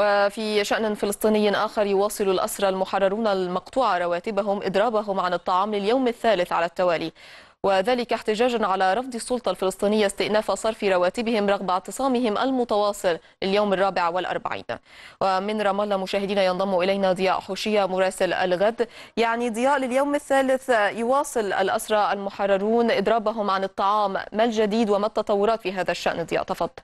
وفي شأن فلسطيني آخر يواصل الأسرى المحررون المقطوع رواتبهم إضرابهم عن الطعام لليوم الثالث على التوالي وذلك احتجاجا على رفض السلطة الفلسطينية استئناف صرف رواتبهم رغم اعتصامهم المتواصل لليوم الرابع والأربعين ومن رام الله مشاهدينا ينضم إلينا ضياء حوشية مراسل الغد يعني ضياء لليوم الثالث يواصل الأسرى المحررون إضرابهم عن الطعام ما الجديد وما التطورات في هذا الشأن ضياء تفضل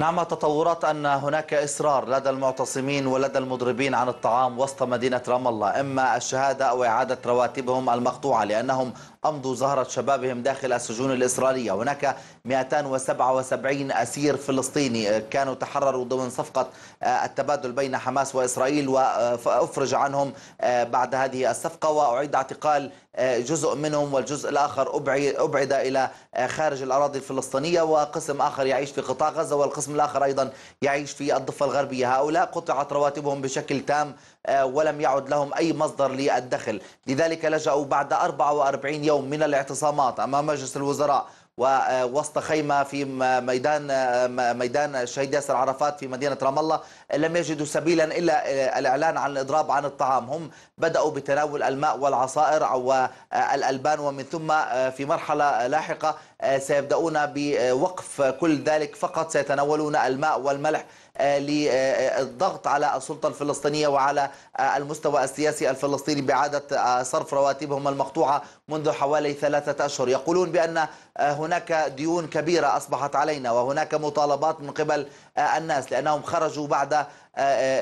نعم تطورات أن هناك إصرار لدى المعتصمين ولدى المضربين عن الطعام وسط مدينة رام الله إما الشهادة أو إعادة رواتبهم المقطوعة لأنهم أمضوا زهرة شبابهم داخل السجون الإسرائيلية هناك 277 أسير فلسطيني كانوا تحرروا ضمن صفقة آه، التبادل بين حماس وإسرائيل وأفرج عنهم آه، بعد هذه الصفقة وأعيد اعتقال آه، جزء منهم والجزء الآخر أبعد إلى خارج الأراضي الفلسطينية وقسم آخر يعيش في قطاع غزة والقسم الآخر أيضا يعيش في الضفة الغربية هؤلاء قطعت رواتبهم بشكل تام ولم يعد لهم أي مصدر للدخل لذلك لجأوا بعد 44 يوم اليوم من الاعتصامات امام مجلس الوزراء ووسط خيمة في ميدان ميدان الشهيد ياسر عرفات في مدينة رام الله لم يجدوا سبيلا إلا الإعلان عن الإضراب عن الطعام هم بدأوا بتناول الماء والعصائر والألبان ومن ثم في مرحلة لاحقة آه، سيبدأون بوقف كل ذلك فقط سيتناولون الماء والملح آه، للضغط على السلطة الفلسطينية وعلى آه، المستوى السياسي الفلسطيني بإعادة صرف رواتبهم المقطوعة منذ حوالي ثلاثة أشهر يقولون بأن هناك ديون كبيرة أصبحت علينا وهناك مطالبات من قبل الناس لأنهم خرجوا بعد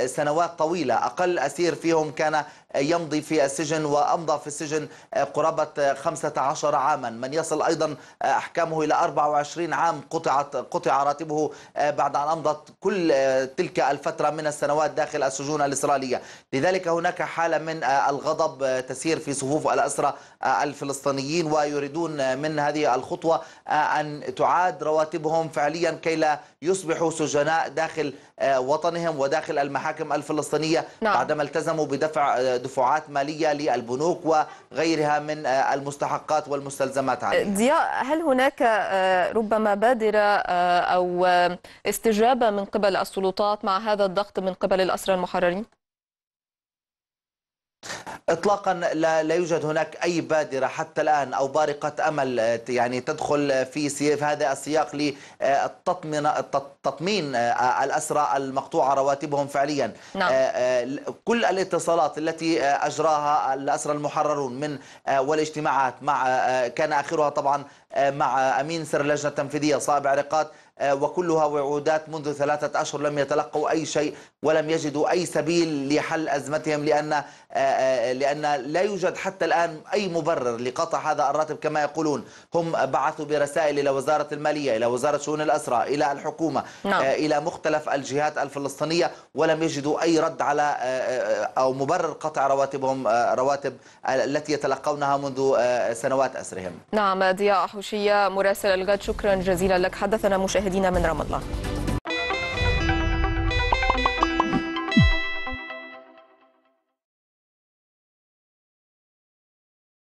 سنوات طويلة أقل أسير فيهم كان يمضي في السجن وأمضى في السجن قرابة 15 عاما من يصل أيضا أحكامه إلى 24 عام قطعت قطع راتبه بعد أن أمضت كل تلك الفترة من السنوات داخل السجون الإسرائيلية لذلك هناك حالة من الغضب تسير في صفوف الأسرة الفلسطينيين ويريدون من هذه الخطوة أن تعاد رواتبهم فعليا كي لا يصبحوا سجناء داخل وطنهم وداخل داخل المحاكم الفلسطينية نعم. بعدما التزموا بدفع دفعات مالية للبنوك وغيرها من المستحقات والمستلزمات عليها ضياء هل هناك آه، ربما بادرة آه، أو آه، استجابة من قبل السلطات مع هذا الضغط من قبل الأسرى المحررين؟ اطلاقا لا, لا يوجد هناك اي بادره حتى الان او بارقه امل آه، يعني تدخل آه، في, في هذا السياق للتطمين تطمين آه، الاسرى المقطوعه رواتبهم فعليا نعم. كل الاتصالات التي اجراها الاسرى المحررون من والاجتماعات مع كان اخرها طبعا آه، مع أمين سر اللجنة التنفيذية صابع رقات آه، وكلها وعودات منذ ثلاثة أشهر لم يتلقوا أي شيء ولم يجدوا أي سبيل لحل أزمتهم لأن آه، لأن لا يوجد حتى الآن أي مبرر لقطع هذا الراتب كما يقولون هم بعثوا برسائل إلى وزارة المالية إلى وزارة شؤون الأسرة إلى الحكومة نعم. إلى مختلف الجهات الفلسطينية ولم يجدوا أي رد على أو مبرر قطع رواتبهم رواتب التي يتلقونها منذ سنوات أسرهم نعم ضياء الحبشية مراسل الغد شكرا جزيلا لك حدثنا مشاهدينا من رام الله